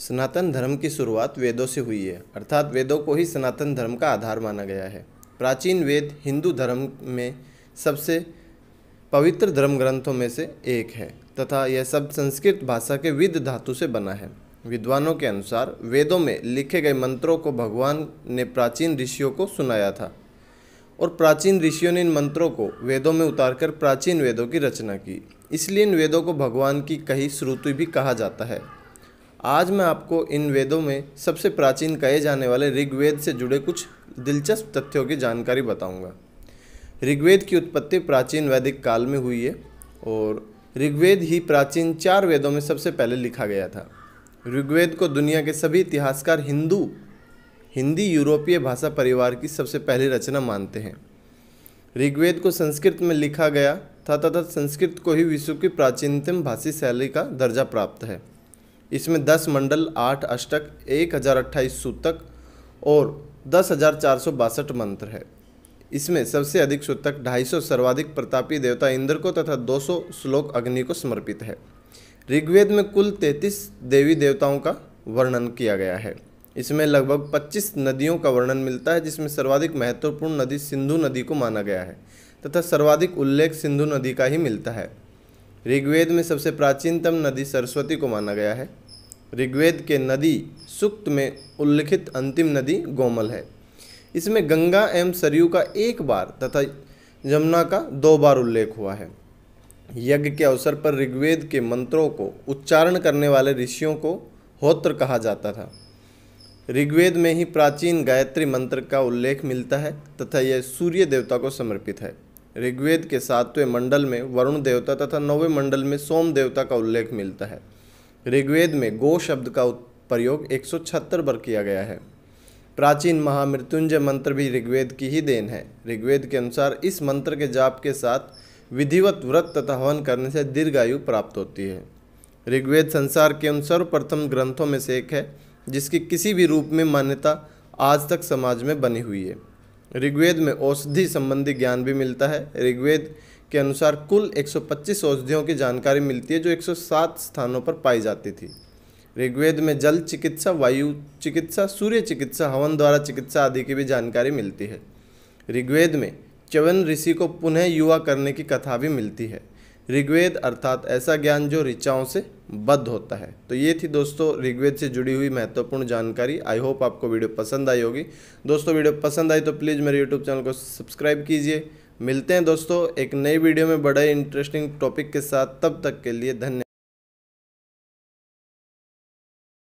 सनातन धर्म की शुरुआत वेदों से हुई है अर्थात वेदों को ही सनातन धर्म का आधार माना गया है प्राचीन वेद हिंदू धर्म में सबसे पवित्र धर्म ग्रंथों में से एक है तथा यह सब संस्कृत भाषा के विद धातु से बना है विद्वानों के अनुसार वेदों में लिखे गए मंत्रों को भगवान ने प्राचीन ऋषियों को सुनाया था और प्राचीन ऋषियों ने इन मंत्रों को वेदों में उतारकर प्राचीन वेदों की रचना की इसलिए इन वेदों को भगवान की कही श्रुति भी कहा जाता है आज मैं आपको इन वेदों में सबसे प्राचीन कहे जाने वाले ऋग्वेद से जुड़े कुछ दिलचस्प तथ्यों की जानकारी बताऊंगा। ऋग्वेद की उत्पत्ति प्राचीन वैदिक काल में हुई है और ऋग्वेद ही प्राचीन चार वेदों में सबसे पहले लिखा गया था ऋग्वेद को दुनिया के सभी इतिहासकार हिंदू हिंदी यूरोपीय भाषा परिवार की सबसे पहली रचना मानते हैं ऋग्वेद को संस्कृत में लिखा गया था तथा संस्कृत को ही विश्व की प्राचीनतम भाषी शैली का दर्जा प्राप्त है इसमें दस मंडल आठ अष्टक एक हज़ार अट्ठाईस सूतक और दस हज़ार चार सौ बासठ मंत्र है इसमें सबसे अधिक सूतक ढाई सौ सर्वाधिक प्रतापी देवता इंद्र को तथा दो सौ श्लोक अग्नि को समर्पित है ऋग्वेद में कुल तैंतीस देवी देवताओं का वर्णन किया गया है इसमें लगभग 25 नदियों का वर्णन मिलता है जिसमें सर्वाधिक महत्वपूर्ण नदी सिंधु नदी को माना गया है तथा सर्वाधिक उल्लेख सिंधु नदी का ही मिलता है ऋग्वेद में सबसे प्राचीनतम नदी सरस्वती को माना गया है ऋग्वेद के नदी सुक्त में उल्लिखित अंतिम नदी गोमल है इसमें गंगा एवं सरयू का एक बार तथा यमुना का दो बार उल्लेख हुआ है यज्ञ के अवसर पर ऋग्वेद के मंत्रों को उच्चारण करने वाले ऋषियों को होत्र कहा जाता था ऋग्वेद में ही प्राचीन गायत्री मंत्र का उल्लेख मिलता है तथा यह सूर्य देवता को समर्पित है ऋग्वेद के सातवें मंडल में वरुण देवता तथा नौवें मंडल में सोम देवता का उल्लेख मिलता है ऋग्वेद में गो शब्द का प्रयोग 176 बार किया गया है प्राचीन महामृत्युंजय मंत्र भी ऋग्वेद की ही देन है ऋग्वेद के अनुसार इस मंत्र के जाप के साथ विधिवत व्रत तथा हवन करने से दीर्घायु प्राप्त होती है ऋग्वेद संसार के उन सर्वप्रथम ग्रंथों में से एक है जिसकी किसी भी रूप में मान्यता आज तक समाज में बनी हुई है ऋग्वेद में औषधि संबंधी ज्ञान भी मिलता है ऋग्वेद के अनुसार कुल 125 औषधियों की जानकारी मिलती है जो 107 स्थानों पर पाई जाती थी ऋग्वेद में जल चिकित्सा वायु चिकित्सा सूर्य चिकित्सा हवन द्वारा चिकित्सा आदि की भी जानकारी मिलती है ऋग्वेद में च्यवन ऋषि को पुनः युवा करने की कथा भी मिलती है ऋग्वेद अर्थात ऐसा ज्ञान जो ऋचाओं से बद्ध होता है तो ये थी दोस्तों ऋग्वेद से जुड़ी हुई महत्वपूर्ण जानकारी आई होप आपको वीडियो पसंद आई होगी दोस्तों वीडियो पसंद आई तो प्लीज़ मेरे यूट्यूब चैनल को सब्सक्राइब कीजिए मिलते हैं दोस्तों एक नई वीडियो में बड़े इंटरेस्टिंग टॉपिक के साथ तब तक के लिए धन्यवाद